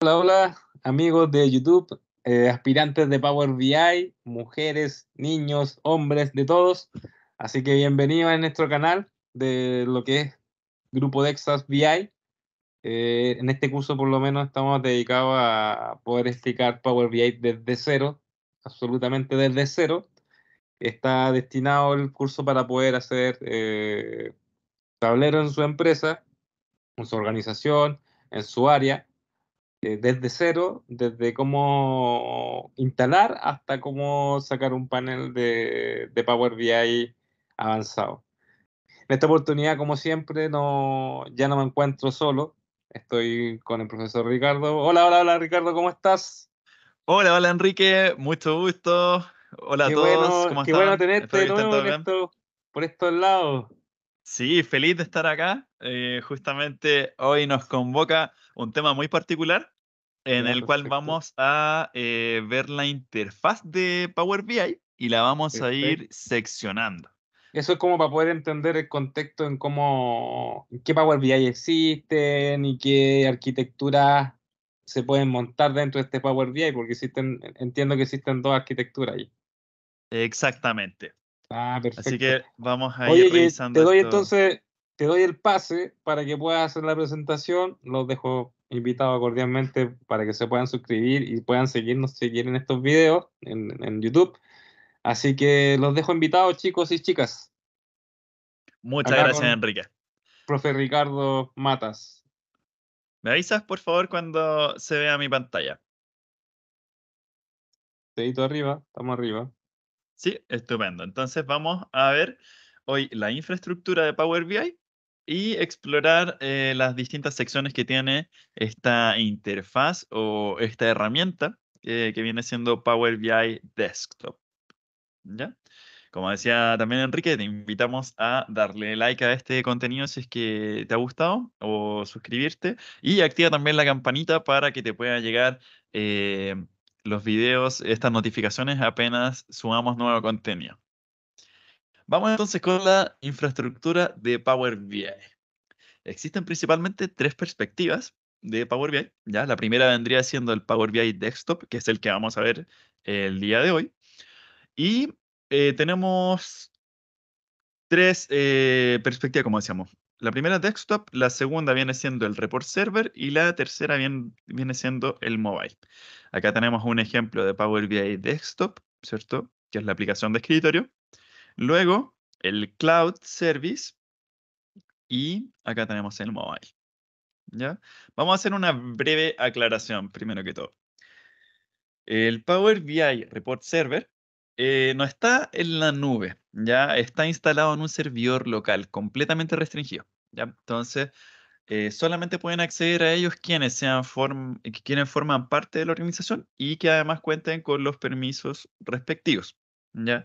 Hola, hola, amigos de YouTube, eh, aspirantes de Power BI, mujeres, niños, hombres, de todos. Así que bienvenidos a nuestro canal de lo que es Grupo Dexas BI. Eh, en este curso, por lo menos, estamos dedicados a poder explicar Power BI desde cero, absolutamente desde cero. Está destinado el curso para poder hacer eh, tablero en su empresa, en su organización, en su área eh, desde cero, desde cómo instalar hasta cómo sacar un panel de, Power BI avanzado. En esta oportunidad, como siempre, no, ya no me encuentro solo. Estoy con el profesor Ricardo. Hola, hola, hola, Ricardo, ¿cómo estás? Hola, hola, Enrique, mucho gusto. Hola a todos. Bueno, qué bueno tenerte de por estos lados. Sí, feliz de estar acá. Eh, justamente hoy nos convoca un tema muy particular en el cual vamos a eh, ver la interfaz de Power BI y la vamos a ir seccionando. Eso es como para poder entender el contexto en cómo, qué Power BI existen y qué arquitecturas se pueden montar dentro de este Power BI, porque existen, entiendo que existen dos arquitecturas ahí. Exactamente. Ah, perfecto. Así que vamos a ir revisando. Te doy entonces, te doy el pase para que puedas hacer la presentación. Los dejo invitados cordialmente para que se puedan suscribir y puedan seguirnos si quieren estos videos en, YouTube. Así que los dejo invitados, chicos y chicas. Muchas gracias, Enrique. Profe Ricardo Matas. ¿Me avisas, por favor, cuando se vea mi pantalla? Dedito arriba, estamos arriba. Sí, estupendo. Entonces vamos a ver hoy la infraestructura de Power BI y explorar eh, las distintas secciones que tiene esta interfaz o esta herramienta que viene siendo Power BI Desktop. ¿Ya? Como decía también Enrique, te invitamos a darle like a este contenido si es que te ha gustado o suscribirte y activa también la campanita para que te pueda llegar eh, los videos, estas notificaciones apenas sumamos nuevo contenido. Vamos entonces con la infraestructura de Power BI. Existen principalmente tres perspectivas de Power BI. ¿ya? La primera vendría siendo el Power BI Desktop, que es el que vamos a ver el día de hoy. Y eh, tenemos tres eh, perspectivas, como decíamos la primera desktop, la segunda viene siendo el report server y la tercera viene, siendo el mobile. Acá tenemos un ejemplo de Power BI desktop, ¿cierto? Que es la aplicación de escritorio. Luego, el cloud service y acá tenemos el mobile. ¿Ya? Vamos a hacer una breve aclaración primero que todo. El Power BI Report Server eh, no está en la nube, ya está instalado en un servidor local completamente restringido. ¿ya? Entonces, eh, solamente pueden acceder a ellos quienes, sean eh, quienes forman parte de la organización y que además cuenten con los permisos respectivos. ¿ya?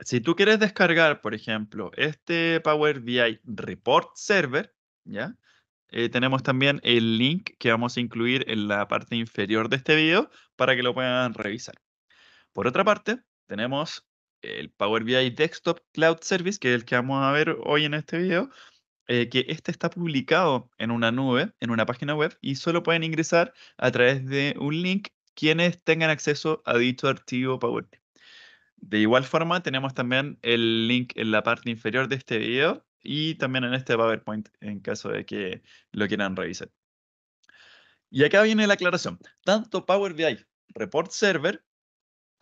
Si tú quieres descargar, por ejemplo, este Power BI Report Server, ¿ya? tenemos también el link que vamos a incluir en la parte inferior de este video para que lo puedan revisar. Por otra parte, tenemos el Power BI Desktop Cloud Service, que es el que vamos a ver hoy en este video, eh, que este está publicado en una nube, en una página web, y solo pueden ingresar a través de un link quienes tengan acceso a dicho archivo Power BI. De igual forma, tenemos también el link en la parte inferior de este video y también en este PowerPoint en caso de que lo quieran revisar. Y acá viene la aclaración. Tanto Power BI Report Server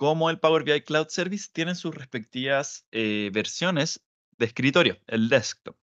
como el Power BI Cloud Service tienen sus respectivas eh, versiones de escritorio, el desktop.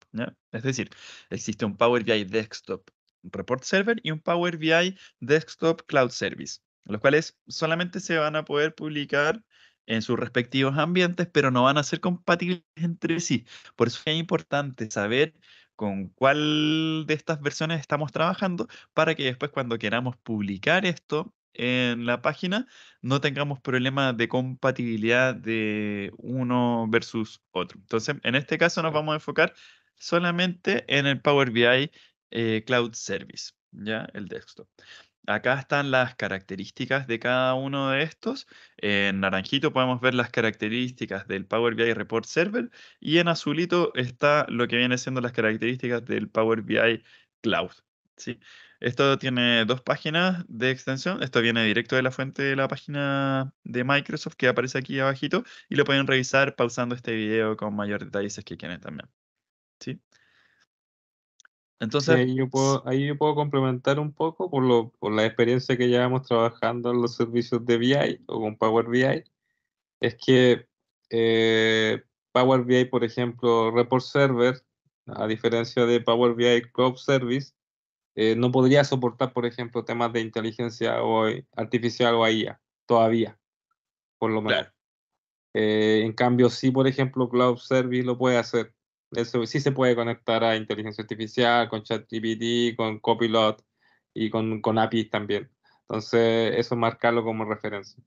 Es decir, existe un Power BI Desktop Report Server y un Power BI Desktop Cloud Service, los cuales solamente se van a poder publicar en sus respectivos ambientes, pero no van a ser compatibles entre sí. Por eso es importante saber con cuál de estas versiones estamos trabajando para que después cuando queramos publicar esto en la página no tengamos problema de compatibilidad de uno versus otro. Entonces, en este caso nos vamos a enfocar solamente en el Power BI eh, Cloud Service, ¿ya? El desktop. Acá están las características de cada uno de estos. En naranjito podemos ver las características del Power BI Report Server y en azulito está lo que viene siendo las características del Power BI Cloud. ¿sí? Esto tiene dos páginas de extensión. Esto viene directo de la fuente de la página de Microsoft que aparece aquí abajito y lo pueden revisar pausando este video con mayor detalle si es que quieren también. ¿Sí? Entonces, ahí, yo puedo, complementar un poco por, lo, por la experiencia que llevamos trabajando en los servicios de BI o con Power BI. Es que eh, Power BI, por ejemplo, Report Server, a diferencia de Power BI Cloud Service, eh, no podría soportar, por ejemplo, temas de inteligencia eh, artificial o IA todavía, por lo menos. Eh, en cambio, sí, por ejemplo, Cloud Service lo puede hacer. Eso sí se puede conectar a inteligencia artificial, con ChatGPT, con Copilot y con, con APIs también. Entonces, eso marcarlo como referencia.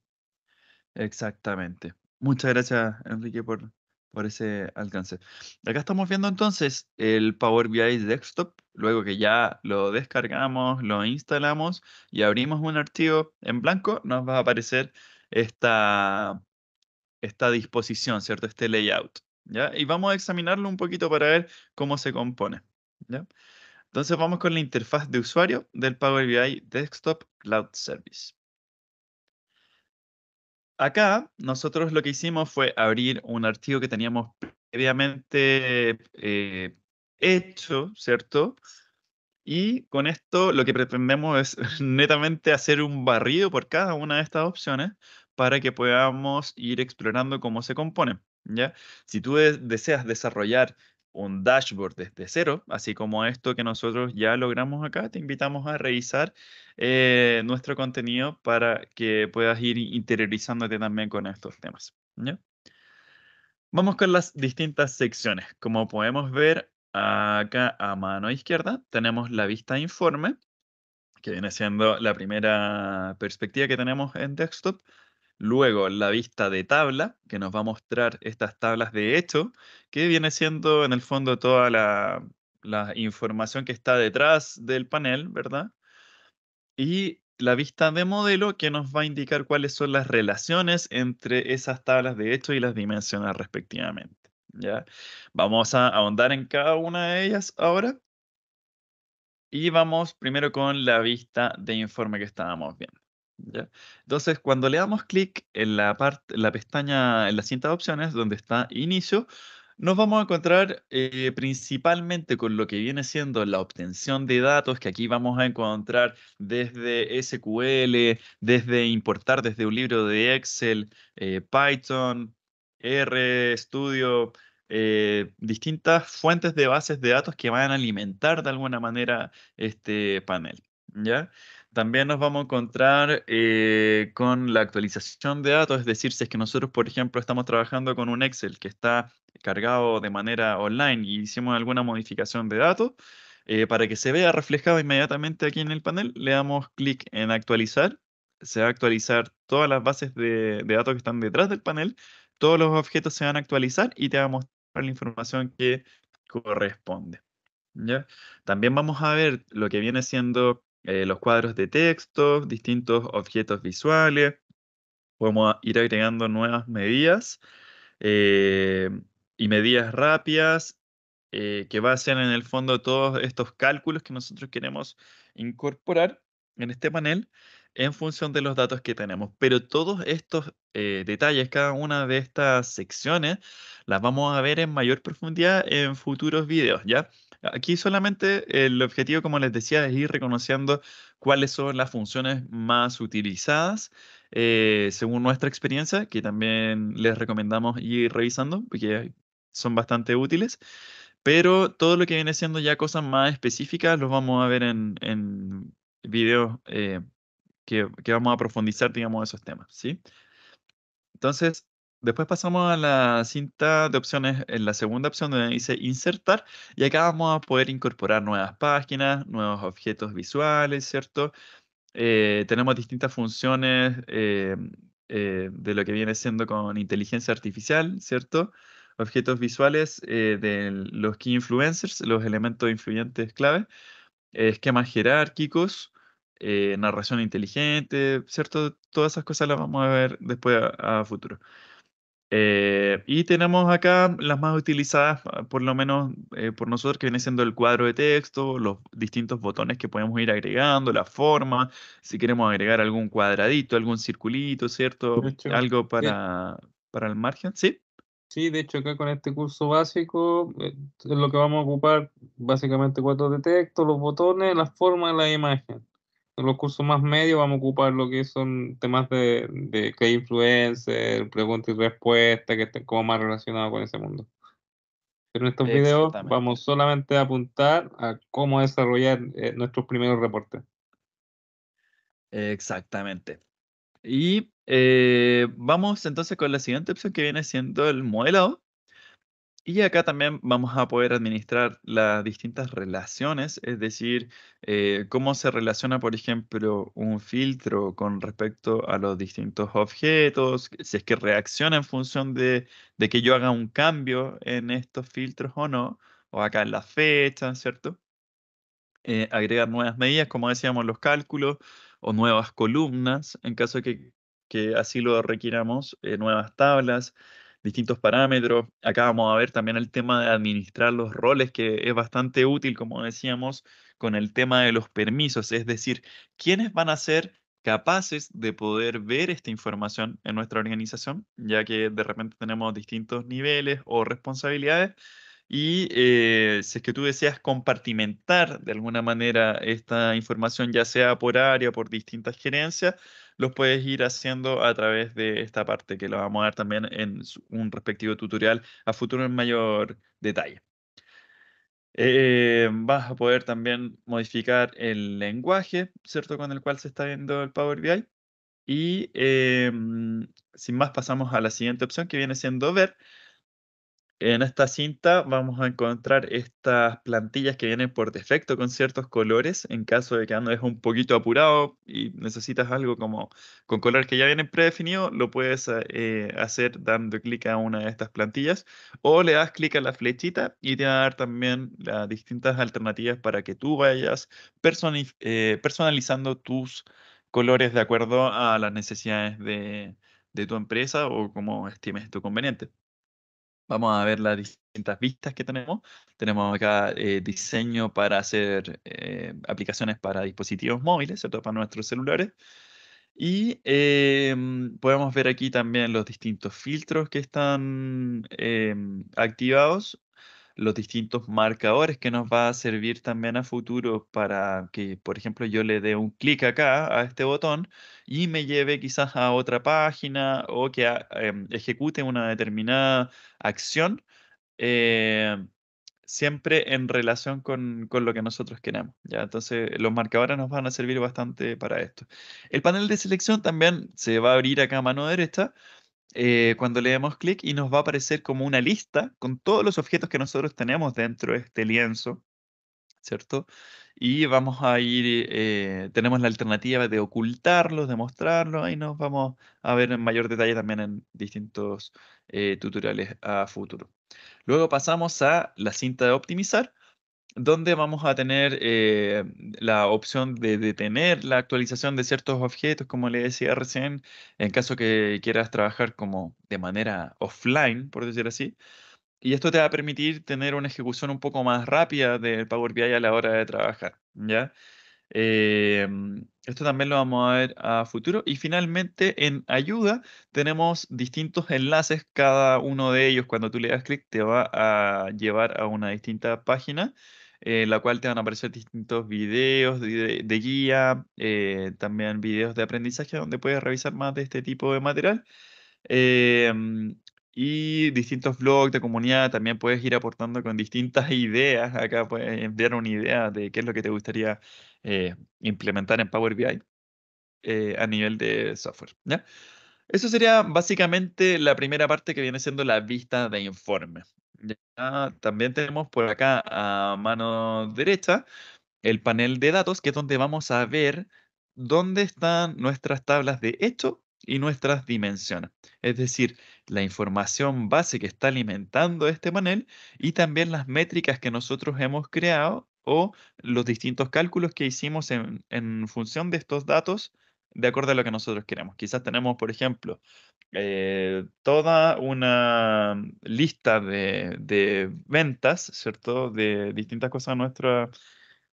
Exactamente. Muchas gracias, Enrique, por, por ese alcance. Acá estamos viendo entonces el Power BI Desktop, luego que ya lo descargamos, lo instalamos y abrimos un archivo en blanco, nos va a aparecer esta, esta disposición, ¿cierto? Este layout. ¿ya? Y vamos a examinarlo un poquito para ver cómo se compone. ¿ya? Entonces vamos con la interfaz de usuario del Power BI Desktop Cloud Service acá nosotros lo que hicimos fue abrir un archivo que teníamos previamente eh, hecho, ¿cierto? Y con esto lo que pretendemos es netamente hacer un barrido por cada una de estas opciones para que podamos ir explorando cómo se componen. ¿ya? Si tú deseas desarrollar un dashboard desde cero, así como esto que nosotros ya logramos acá, te invitamos a revisar eh, nuestro contenido para que puedas ir interiorizándote también con estos temas. Vamos con las distintas secciones. Como podemos ver acá a mano izquierda, tenemos la vista informe, que viene siendo la primera perspectiva que tenemos en desktop. Luego la vista de tabla, que nos va a mostrar estas tablas de hecho, que viene siendo en el fondo toda la, información que está detrás del panel, ¿verdad? Y la vista de modelo que nos va a indicar cuáles son las relaciones entre esas tablas de hecho y las dimensiones respectivamente. ¿ya? Vamos a ahondar en cada una de ellas ahora. Y vamos primero con la vista de informe que estábamos viendo. Entonces, cuando le damos clic en la, pestaña, en la cinta de opciones, donde está inicio, nos vamos a encontrar eh, principalmente con lo que viene siendo la obtención de datos, que aquí vamos a encontrar desde SQL, desde importar desde un libro de Excel, eh, Python, R, Studio, eh, distintas fuentes de bases de datos que van a alimentar de alguna manera este panel. ¿ya? También nos vamos a encontrar eh, con la actualización de datos, es decir, si es que nosotros, por ejemplo, estamos trabajando con un Excel que está cargado de manera online y hicimos alguna modificación de datos, eh, para que se vea reflejado inmediatamente aquí en el panel, le damos clic en actualizar. Se va a actualizar todas las bases de, datos que están detrás del panel, todos los objetos se van a actualizar y te va a mostrar la información que corresponde. ¿Ya? También vamos a ver lo que viene siendo eh, los cuadros de texto, distintos objetos visuales. Podemos ir agregando nuevas medidas eh, y medidas rápidas eh, que basan en el fondo todos estos cálculos que nosotros queremos incorporar en este panel en función de los datos que tenemos. Pero todos estos detalles, cada una de estas secciones, las vamos a ver en mayor profundidad en futuros videos, ¿ya? Aquí solamente el objetivo, como les decía, es ir reconociendo cuáles son las funciones más utilizadas eh, según nuestra experiencia, que también les recomendamos ir revisando, porque son bastante útiles. Pero todo lo que viene siendo ya cosas más específicas los vamos a ver en, videos eh, que, que, vamos a profundizar, digamos, esos temas, ¿sí? Entonces, Después pasamos a la cinta de opciones, en la segunda opción donde dice insertar, y acá vamos a poder incorporar nuevas páginas, nuevos objetos visuales, ¿cierto? Eh, tenemos distintas funciones eh, eh, de lo que viene siendo con inteligencia artificial, ¿cierto? Objetos visuales de los key influencers, los elementos influyentes clave, esquemas jerárquicos, narración inteligente, ¿cierto? Todas esas cosas las vamos a ver después a futuro. Eh, y tenemos acá las más utilizadas, ah, por lo menos eh, por nosotros, que viene siendo el cuadro de texto, los distintos botones que podemos ir agregando, la forma, si queremos agregar algún cuadradito, algún circulito, ¿cierto? Algo para, para el margen, ¿sí? Sí, de hecho acá con este curso básico eh, es lo que vamos a ocupar básicamente cuadro de texto, los botones, las formas, la imagen los cursos más medios vamos a ocupar lo que son temas de, de que influencer, preguntas y respuestas, que estén como más relacionados con ese mundo. Pero en estos videos vamos solamente a apuntar a cómo desarrollar eh, nuestros primeros reportes. Exactamente. Y eh, vamos entonces con la siguiente opción que viene siendo el modelado, y acá también vamos a poder administrar las distintas relaciones, es decir, eh, cómo se relaciona, por ejemplo, un filtro con respecto a los distintos objetos, si es que reacciona en función de, que yo haga un cambio en estos filtros o no, o acá en la fecha, ¿cierto? Eh, agregar nuevas medidas, como decíamos, los cálculos o nuevas columnas, en caso de que, así lo requiramos, eh, nuevas tablas, distintos parámetros. Acá vamos a ver también el tema de administrar los roles, que es bastante útil, como decíamos, con el tema de los permisos, es decir, quiénes van a ser capaces de poder ver esta información en nuestra organización, ya que de repente tenemos distintos niveles o responsabilidades. Y eh, si es que tú deseas compartimentar de alguna manera esta información, ya sea por área, por distintas gerencias, los puedes ir haciendo a través de esta parte que lo vamos a dar también en un respectivo tutorial a futuro en mayor detalle. Eh, vas a poder también modificar el lenguaje, ¿cierto? Con el cual se está viendo el Power BI. Y em, sin más pasamos a la siguiente opción que viene siendo ver, en esta cinta vamos a encontrar estas plantillas que vienen por defecto con ciertos colores en caso de que andes un poquito apurado y necesitas algo como con colores que ya vienen predefinidos, lo puedes eh, hacer dando clic a una de estas plantillas o le das clic a la flechita y te va a dar también las distintas alternativas para que tú vayas eh, personalizando tus colores de acuerdo a las necesidades de, de tu empresa o como estimes tu conveniente. Vamos a ver las distintas vistas que tenemos. Tenemos acá eh, diseño para hacer eh, aplicaciones para dispositivos móviles, ¿cierto? Para nuestros celulares. Y em, podemos ver aquí también los distintos filtros que están em, activados los distintos marcadores que nos va a servir también a futuro para que, por ejemplo, yo le dé un clic acá a este botón y me lleve quizás a otra página o que em, ejecute una determinada acción. Eh, siempre en relación con, con, lo que nosotros queremos ¿ya? Entonces, los marcadores nos van a servir bastante para esto. El panel de selección también se va a abrir acá a mano derecha eh, cuando le demos clic y nos va a aparecer como una lista con todos los objetos que nosotros tenemos dentro de este lienzo, ¿cierto? Y vamos a ir, eh, tenemos la alternativa de ocultarlos, de mostrarlos, ahí nos vamos a ver en mayor detalle también en distintos eh, tutoriales a futuro. Luego pasamos a la cinta de optimizar, donde vamos a tener eh, la opción de detener la actualización de ciertos objetos, como le decía recién, en caso que quieras trabajar como de manera offline, por decir así. Y esto te va a permitir tener una ejecución un poco más rápida del Power BI a la hora de trabajar, ¿ya? Eh, esto también lo vamos a ver a futuro. Y finalmente, en ayuda, tenemos distintos enlaces. Cada uno de ellos, cuando tú le das clic, te va a llevar a una distinta página en la cual te van a aparecer distintos videos de, guía, eh, también videos de aprendizaje donde puedes revisar más de este tipo de material. Em, y distintos blogs de comunidad, también puedes ir aportando con distintas ideas. Acá puedes enviar una idea de qué es lo que te gustaría eh, implementar en Power BI eh, a nivel de software. Eso sería básicamente la primera parte que viene siendo la vista de informe también tenemos por acá a mano derecha el panel de datos, que es donde vamos a ver dónde están nuestras tablas de hecho y nuestras dimensiones. Es decir, la información base que está alimentando este panel y también las métricas que nosotros hemos creado o los distintos cálculos que hicimos en, en función de estos datos de acuerdo a lo que nosotros queremos. Quizás tenemos, por ejemplo, eh, toda una lista de, ventas, ¿cierto? De distintas cosas en nuestra,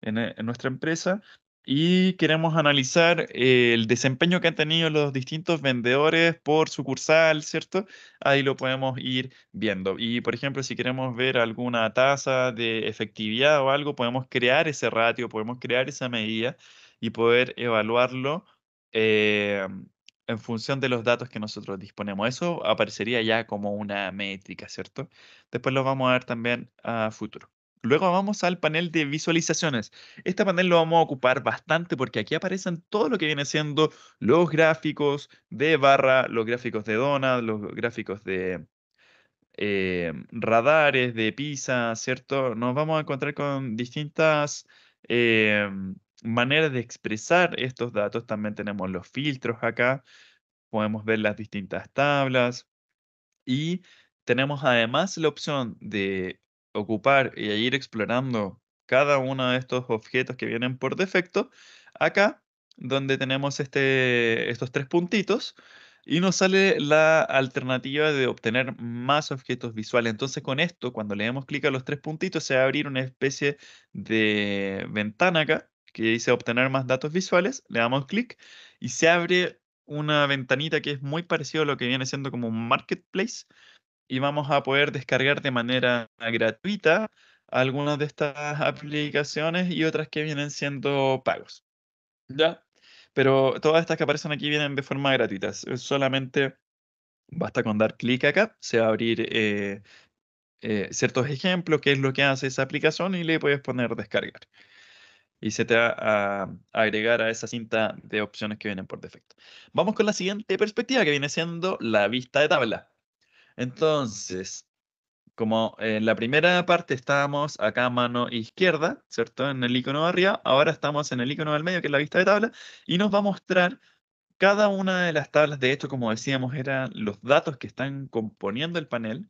en, nuestra empresa y queremos analizar eh, el desempeño que han tenido los distintos vendedores por sucursal, ¿cierto? Ahí lo podemos ir viendo. Y, por ejemplo, si queremos ver alguna tasa de efectividad o algo, podemos crear ese ratio, podemos crear esa medida y poder evaluarlo eh, en función de los datos que nosotros disponemos. Eso aparecería ya como una métrica, ¿cierto? Después lo vamos a ver también a futuro. Luego vamos al panel de visualizaciones. Este panel lo vamos a ocupar bastante porque aquí aparecen todo lo que viene siendo los gráficos de barra, los gráficos de dona los gráficos de eh, radares, de pizza, ¿cierto? Nos vamos a encontrar con distintas em, Manera de expresar estos datos. También tenemos los filtros acá. Podemos ver las distintas tablas. Y tenemos además la opción de ocupar y e ir explorando cada uno de estos objetos que vienen por defecto. Acá, donde tenemos este, estos tres puntitos. Y nos sale la alternativa de obtener más objetos visuales. Entonces con esto, cuando le damos clic a los tres puntitos, se va a abrir una especie de ventana acá, que dice obtener más datos visuales, le damos clic y se abre una ventanita que es muy parecido a lo que viene siendo como un marketplace y vamos a poder descargar de manera gratuita algunas de estas aplicaciones y otras que vienen siendo pagos. ¿Ya? Pero todas estas que aparecen aquí vienen de forma gratuita. Solamente basta con dar clic acá, se va a abrir eh, eh, ciertos ejemplos, qué es lo que hace esa aplicación y le puedes poner descargar y se te va a agregar a esa cinta de opciones que vienen por defecto. Vamos con la siguiente perspectiva que viene siendo la vista de tabla. Entonces, como en la primera parte estábamos acá a mano izquierda, ¿cierto? En el icono de arriba, ahora estamos en el icono del medio que es la vista de tabla y nos va a mostrar cada una de las tablas, de hecho, como decíamos, eran los datos que están componiendo el panel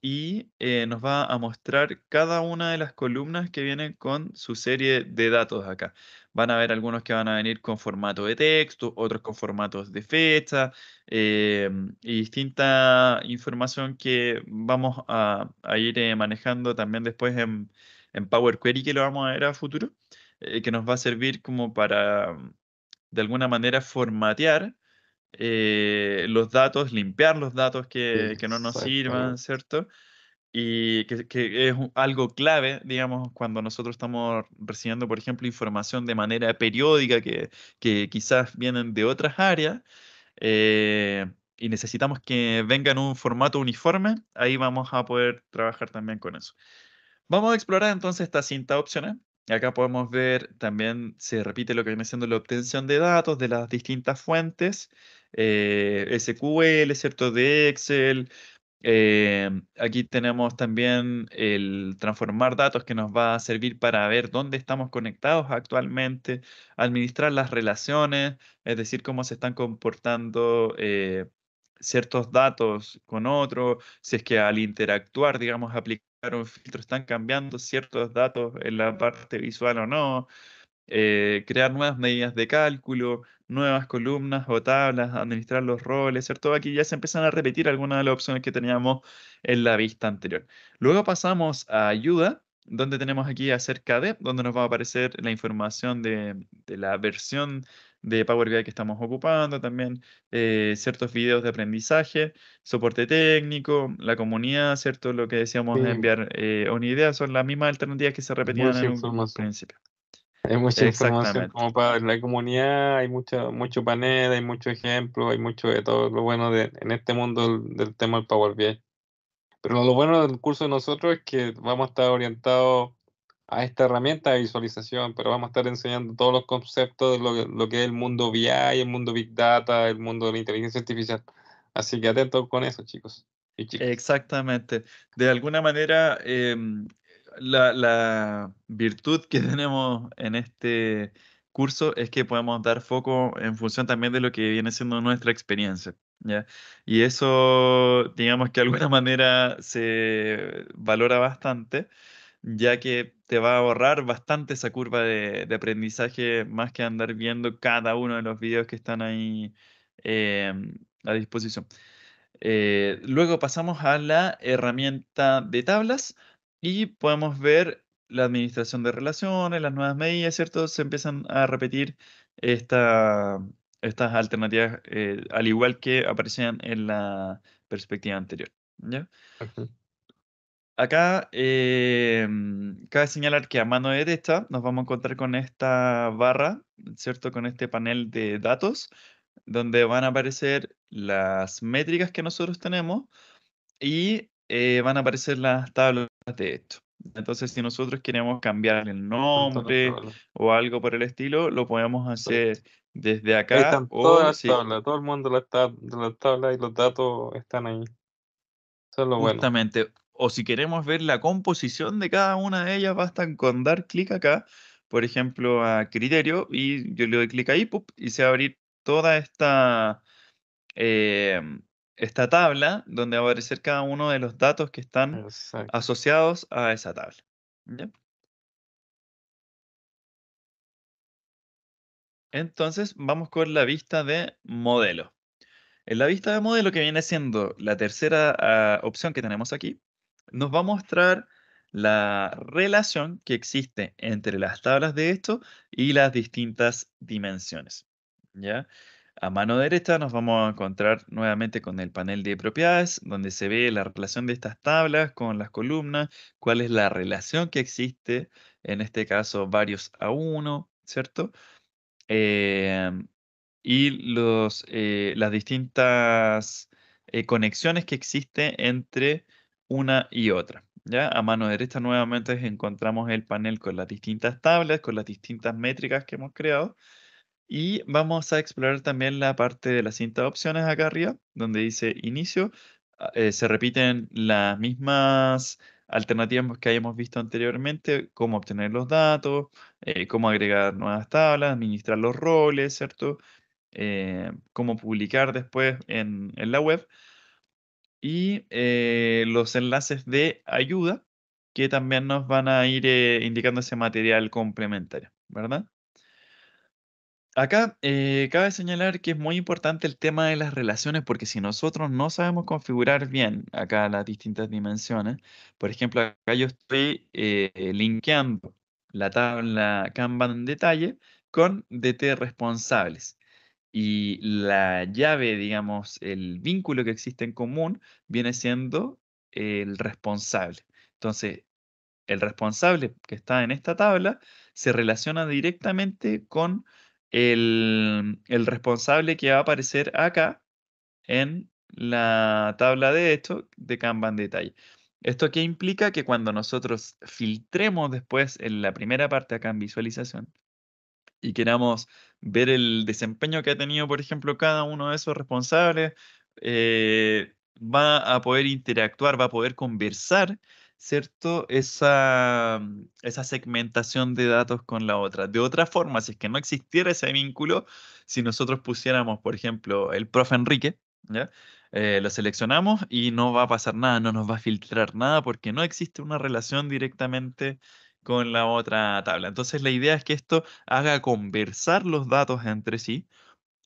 y eh, nos va a mostrar cada una de las columnas que vienen con su serie de datos acá. Van a ver algunos que van a venir con formato de texto, otros con formatos de fecha eh, y distinta información que vamos a, ir eh, manejando también después en, Power Query que lo vamos a ver a futuro, que nos va a servir como para de alguna manera formatear eh, los datos, limpiar los datos que, no nos sirvan, ¿cierto? Y que, es algo clave, digamos, cuando nosotros estamos recibiendo, por ejemplo, información de manera periódica que, que quizás vienen de otras áreas. Eh, y necesitamos que venga en un formato uniforme, ahí vamos a poder trabajar también con eso. Vamos a explorar entonces esta cinta opcional Acá podemos ver también se repite lo que viene siendo la obtención de datos de las distintas fuentes, eh, SQL, ¿cierto? De Excel. Eh, aquí tenemos también el transformar datos que nos va a servir para ver dónde estamos conectados actualmente, administrar las relaciones, es decir, cómo se están comportando. Eh, ciertos datos con otros, si es que al interactuar, digamos, aplicar un filtro, están cambiando ciertos datos en la parte visual o no, eh, crear nuevas medidas de cálculo, nuevas columnas o tablas, administrar los roles, todo Aquí ya se empiezan a repetir algunas de las opciones que teníamos en la vista anterior. Luego pasamos a ayuda, donde tenemos aquí acerca de, donde nos va a aparecer la información de, de la versión de Power BI que estamos ocupando, también eh, ciertos videos de aprendizaje, soporte técnico, la comunidad, ¿cierto? Lo que decíamos enviar eh, una idea, son las mismas alternativas que se repetían en principio. Hay mucha información como para la comunidad, hay mucho mucho panel, hay mucho ejemplo, hay mucho de todo lo bueno de, en este mundo del, tema del Power BI. Pero lo bueno del curso de nosotros es que vamos a estar orientados a esta herramienta de visualización, pero vamos a estar enseñando todos los conceptos de lo que, es el mundo BI, el mundo Big Data, el mundo de la inteligencia artificial. Así que atento con eso, chicos. Exactamente. De alguna manera, em, la, la, virtud que tenemos en este curso es que podemos dar foco en función también de lo que viene siendo nuestra experiencia. ¿ya? Y eso, digamos que de alguna manera se valora bastante ya que te va a ahorrar bastante esa curva de, aprendizaje, más que andar viendo cada uno de los videos que están ahí em, a disposición. Eh, luego pasamos a la herramienta de tablas y podemos ver la administración de relaciones, las nuevas medidas, ¿cierto? Se empiezan a repetir esta, estas alternativas, eh, al igual que aparecían en la perspectiva anterior. ¿ya? Acá eh, cabe señalar que a mano derecha nos vamos a encontrar con esta barra, ¿cierto? Con este panel de datos, donde van a aparecer las métricas que nosotros tenemos y eh, van a aparecer las tablas de esto. Entonces, si nosotros queremos cambiar el nombre o algo por el estilo, lo podemos hacer desde acá. están todas las tablas, todo el mundo de las tablas y los datos están ahí. Eso es lo Justamente. bueno o si queremos ver la composición de cada una de ellas, basta con dar clic acá, por ejemplo, a criterio, y yo le doy clic ahí y se va a abrir toda esta, em, esta tabla donde va a aparecer cada uno de los datos que están asociados a esa tabla. Entonces, vamos con la vista de modelo. En la vista de modelo, que viene siendo la tercera ah, opción que tenemos aquí, nos va a mostrar la relación que existe entre las tablas de esto y las distintas dimensiones. ¿ya? A mano derecha nos vamos a encontrar nuevamente con el panel de propiedades, donde se ve la relación de estas tablas con las columnas, cuál es la relación que existe, en este caso varios a uno, ¿cierto? Em, y los, eh, las distintas eh, conexiones que existen entre una y otra. ¿ya? A mano derecha nuevamente encontramos el panel con las distintas tablas, con las distintas métricas que hemos creado. Y vamos a explorar también la parte de la cinta de opciones acá arriba, donde dice inicio. Ah, eh, se repiten las mismas alternativas que hayamos visto anteriormente, cómo obtener los datos, eh, cómo agregar nuevas tablas, administrar los roles, ¿cierto? Eh, cómo publicar después en, en la web y eh, los enlaces de ayuda que también nos van a ir eh, indicando ese material complementario, ¿verdad? Acá eh, cabe señalar que es muy importante el tema de las relaciones porque si nosotros no sabemos configurar bien acá las distintas dimensiones, por ejemplo, acá yo estoy eh, linkeando la tabla Kanban detalle con DT responsables. Y la llave, digamos, el vínculo que existe en común viene siendo el responsable. Entonces, el responsable que está en esta tabla se relaciona directamente con el, responsable que va a aparecer acá en la tabla de esto de Kanban Detalle. ¿Esto qué implica? Que cuando nosotros filtremos después en la primera parte acá en visualización, y queramos ver el desempeño que ha tenido, por ejemplo, cada uno de esos responsables, eh, va a poder interactuar, va a poder conversar, ¿cierto? Esa, esa segmentación de datos con la otra. De otra forma, si es que no existiera ese vínculo, si nosotros pusiéramos, por ejemplo, el profe Enrique, ¿ya? Eh, lo seleccionamos y no va a pasar nada, no nos va a filtrar nada porque no existe una relación directamente con la otra tabla. Entonces la idea es que esto haga conversar los datos entre sí.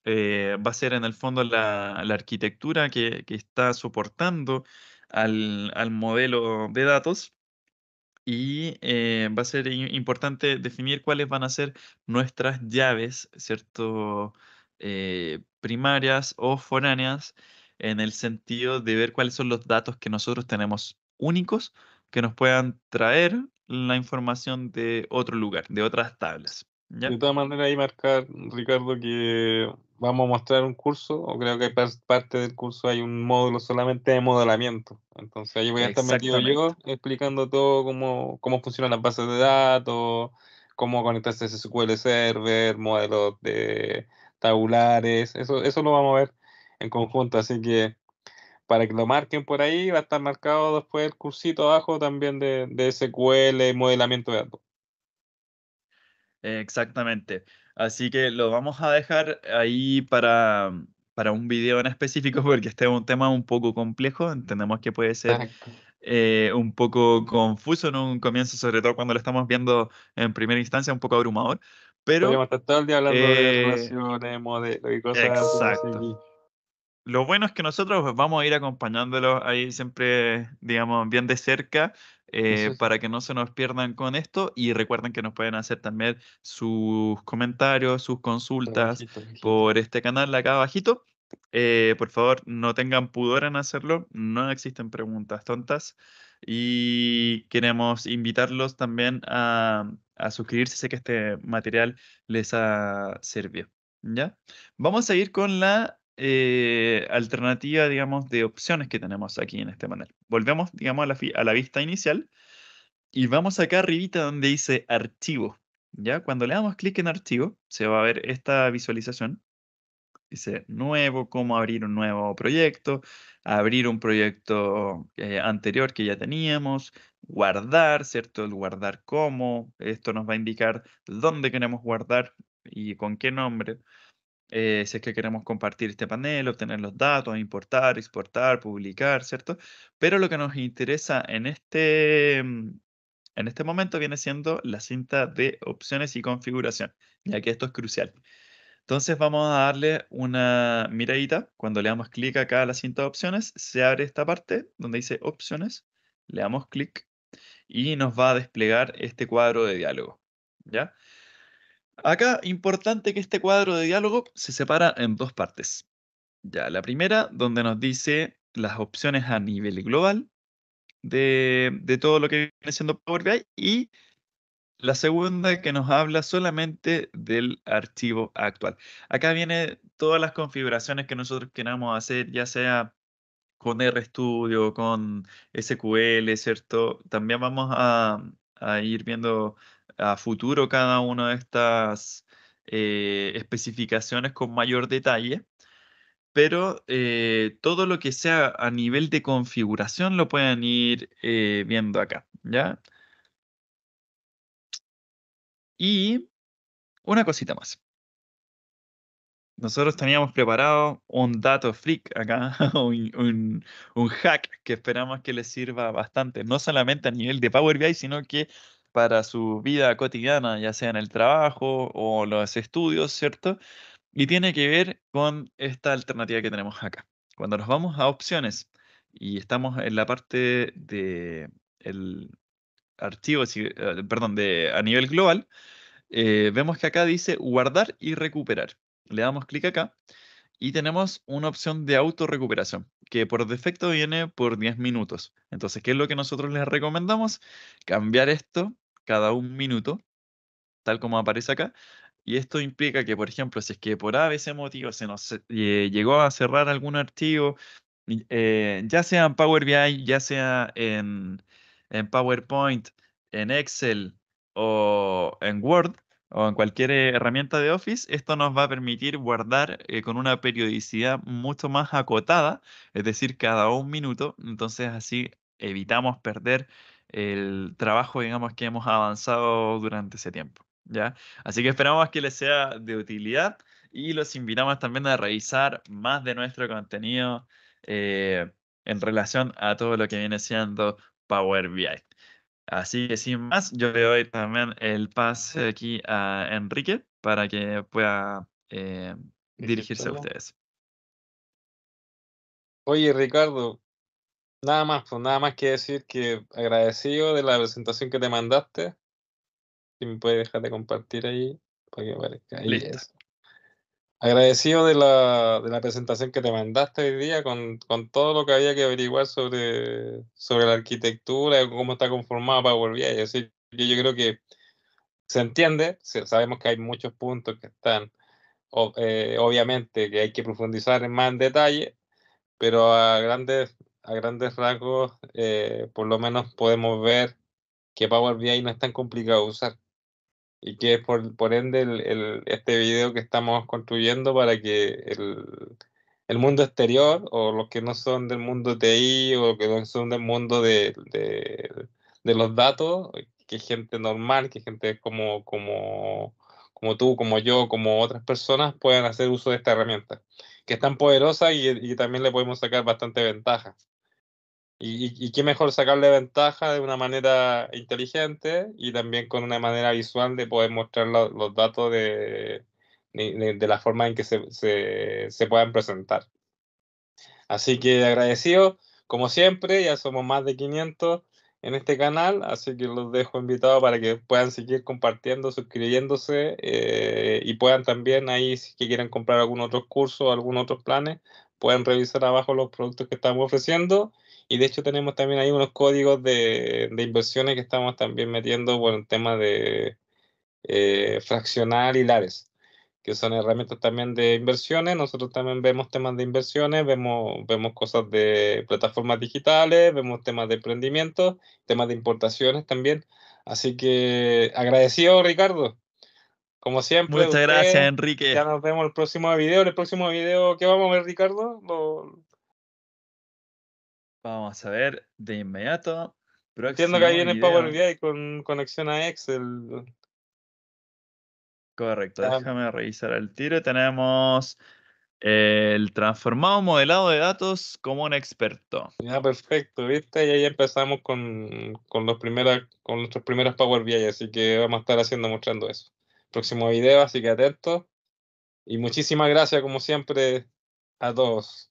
Eh, va a ser en el fondo la, arquitectura que, está soportando al, modelo de datos y eh, va a ser importante definir cuáles van a ser nuestras llaves, ¿cierto? Eh, primarias o foráneas en el sentido de ver cuáles son los datos que nosotros tenemos únicos que nos puedan traer la información de otro lugar, de otras tablas. De todas maneras, ahí marcar, Ricardo, que vamos a mostrar un curso, o creo que parte del curso hay un módulo solamente de modelamiento. Entonces ahí voy a estar metido yo explicando todo cómo, cómo funcionan las bases de datos, cómo conectarse a SQL Server, modelos de tabulares, eso, eso lo vamos a ver en conjunto. Así que para que lo marquen por ahí, va a estar marcado después el cursito abajo también de, SQL y modelamiento de datos. Exactamente. Así que lo vamos a dejar ahí para, para un video en específico porque este es un tema un poco complejo, entendemos que puede ser eh, un poco confuso en un comienzo, sobre todo cuando lo estamos viendo en primera instancia, un poco abrumador. Pero, Podríamos estar todo el día hablando de eh, relaciones, modelos y cosas exacto lo bueno es que nosotros vamos a ir acompañándolos ahí siempre, digamos, bien de cerca. Eh, para que no se nos pierdan con esto y recuerden que nos pueden hacer también sus comentarios, sus consultas por este canal acá abajito. Eh, por favor, no tengan pudor en hacerlo, no existen preguntas tontas y queremos invitarlos también a, a suscribirse, sé que este material les ha servido. ¿Ya? Vamos a ir con la eh, alternativa, digamos, de opciones que tenemos aquí en este panel. Volvemos, digamos, a la, vista inicial y vamos acá arribita donde dice archivo. ¿ya? Cuando le damos clic en archivo, se va a ver esta visualización. Dice nuevo, cómo abrir un nuevo proyecto, abrir un proyecto eh, anterior que ya teníamos, guardar, ¿cierto? El guardar como, esto nos va a indicar dónde queremos guardar y con qué nombre. Eh, si es que queremos compartir este panel, obtener los datos, importar, exportar, publicar, ¿cierto? Pero lo que nos interesa en este, mm, en este momento viene siendo la cinta de opciones y configuración, ya que esto es crucial. Entonces vamos a darle una miradita. Cuando le damos clic acá a la cinta de opciones, se abre esta parte donde dice opciones. Le damos clic y nos va a desplegar este cuadro de diálogo. ¿Ya? Acá, importante que este cuadro de diálogo se separa en dos partes. Ya, la primera, donde nos dice las opciones a nivel global de, de todo lo que viene siendo Power BI y la segunda que nos habla solamente del archivo actual. Acá viene todas las configuraciones que nosotros queramos hacer, ya sea con RStudio, con SQL, ¿cierto? También vamos a, a ir viendo a futuro cada una de estas eh, especificaciones con mayor detalle, pero eh, todo lo que sea a nivel de configuración lo pueden ir eh, viendo acá, ¿ya? Y una cosita más. Nosotros teníamos preparado un dato freak acá, un, un hack que esperamos que les sirva bastante, no solamente a nivel de Power BI, sino que para su vida cotidiana, ya sea en el trabajo o los estudios, ¿cierto? Y tiene que ver con esta alternativa que tenemos acá. Cuando nos vamos a opciones y estamos en la parte de el archivo, eh, perdón, de, a nivel global, eh, vemos que acá dice guardar y recuperar. Le damos clic acá y tenemos una opción de autorrecuperación, que por defecto viene por 10 minutos. Entonces, ¿qué es lo que nosotros les recomendamos? Cambiar esto cada un minuto, tal como aparece acá. Y esto implica que, por ejemplo, si es que por ABC motivo se nos eh, llegó a cerrar algún archivo, eh, ya sea en Power BI, ya sea en, en PowerPoint, en Excel o en Word, o en cualquier herramienta de Office, esto nos va a permitir guardar eh, con una periodicidad mucho más acotada, es decir, cada un minuto. Entonces así evitamos perder el trabajo, digamos, que hemos avanzado durante ese tiempo. ¿ya? Así que esperamos que les sea de utilidad y los invitamos también a revisar más de nuestro contenido eh, en relación a todo lo que viene siendo Power BI. Así que sin más, yo le doy también el pase aquí a Enrique para que pueda eh, dirigirse a ustedes. Oye, Ricardo, Nada más, pues nada más que decir que agradecido de la presentación que te mandaste. Si me puedes dejar de compartir ahí, para que Agradecido de la, de la presentación que te mandaste hoy día con, con todo lo que había que averiguar sobre, sobre la arquitectura, cómo está conformada Power BI. Es decir, yo, creo que se entiende, sabemos que hay muchos puntos que están, eh, obviamente, que hay que profundizar en más en detalle, pero a grandes a grandes rasgos, eh, por lo menos podemos ver que Power BI no es tan complicado de usar y que por, ende el, este video que estamos construyendo para que el, el, mundo exterior o los que no son del mundo TI o que no son del mundo de, de, los datos, que gente normal, que gente como, como, como tú, como yo, como otras personas puedan hacer uso de esta herramienta, que es tan poderosa y, y también le podemos sacar bastante ventaja. Y, y, qué mejor sacarle ventaja de una manera inteligente y también con una manera visual de poder mostrar los datos de, de, la forma en que se, se, se, puedan presentar. Así que agradecido, como siempre, ya somos más de 500 en este canal, así que los dejo invitados para que puedan seguir compartiendo, suscribiéndose eh, y puedan también ahí, si quieren comprar algún otro curso o algún otro planes, pueden revisar abajo los productos que estamos ofreciendo y de hecho tenemos también ahí unos códigos de, inversiones que estamos también metiendo por el tema de eh, fraccionar hilares, que son herramientas también de inversiones. Nosotros también vemos temas de inversiones, vemos, vemos cosas de plataformas digitales, vemos temas de emprendimiento, temas de importaciones también. Así que agradecido, Ricardo. Como siempre. Muchas gracias, Enrique. Ya nos vemos el próximo video. El próximo video, ¿qué vamos a ver, Ricardo? Vamos a ver de inmediato. Entiendo que ahí viene Power BI con conexión a Excel. Correcto, ah. déjame revisar el tiro. Tenemos el transformado modelado de datos como un experto. Ya, perfecto, ¿viste? Y ahí empezamos con, los con nuestros primeros Power BI, así que vamos a estar haciendo, mostrando eso. Próximo video, así que atentos. Y muchísimas gracias, como siempre, a todos.